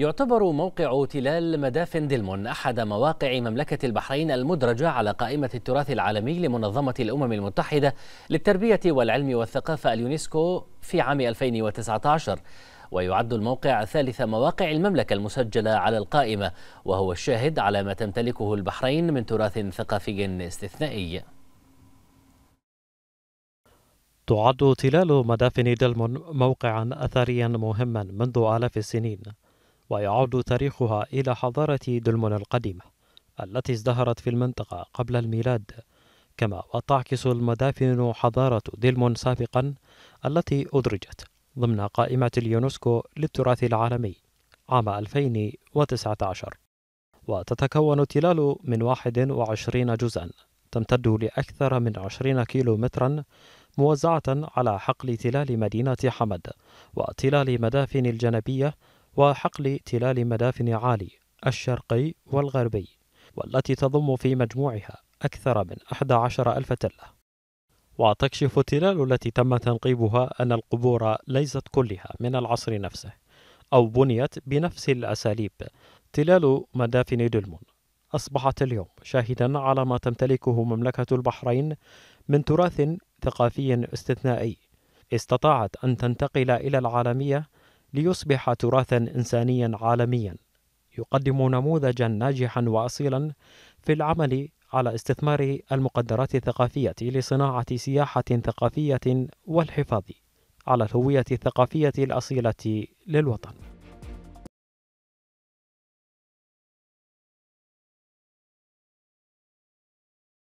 يعتبر موقع تلال مدافن دلمون أحد مواقع مملكة البحرين المدرجة على قائمة التراث العالمي لمنظمة الأمم المتحدة للتربية والعلم والثقافة اليونسكو في عام 2019 ويعد الموقع ثالث مواقع المملكة المسجلة على القائمة وهو الشاهد على ما تمتلكه البحرين من تراث ثقافي استثنائي تعد تلال مدافن دلمون موقعا أثريا مهما منذ آلاف السنين ويعود تاريخها إلى حضارة دلمن القديمة التي ازدهرت في المنطقة قبل الميلاد كما وتعكس المدافن حضارة دلمون سابقا التي أدرجت ضمن قائمة اليونسكو للتراث العالمي عام 2019 وتتكون تلال من 21 جزءا تمتد لأكثر من 20 كيلو مترا موزعة على حقل تلال مدينة حمد وتلال مدافن الجنبية وحقل تلال مدافن عالي الشرقي والغربي والتي تضم في مجموعها أكثر من 11 ألف تلة وتكشف التلال التي تم تنقيبها أن القبور ليست كلها من العصر نفسه أو بنيت بنفس الأساليب تلال مدافن دلمون أصبحت اليوم شاهدا على ما تمتلكه مملكة البحرين من تراث ثقافي استثنائي استطاعت أن تنتقل إلى العالمية ليصبح تراثا إنسانيا عالميا يقدم نموذجا ناجحا وأصيلا في العمل على استثمار المقدرات الثقافية لصناعة سياحة ثقافية والحفاظ على الهوية الثقافية الأصيلة للوطن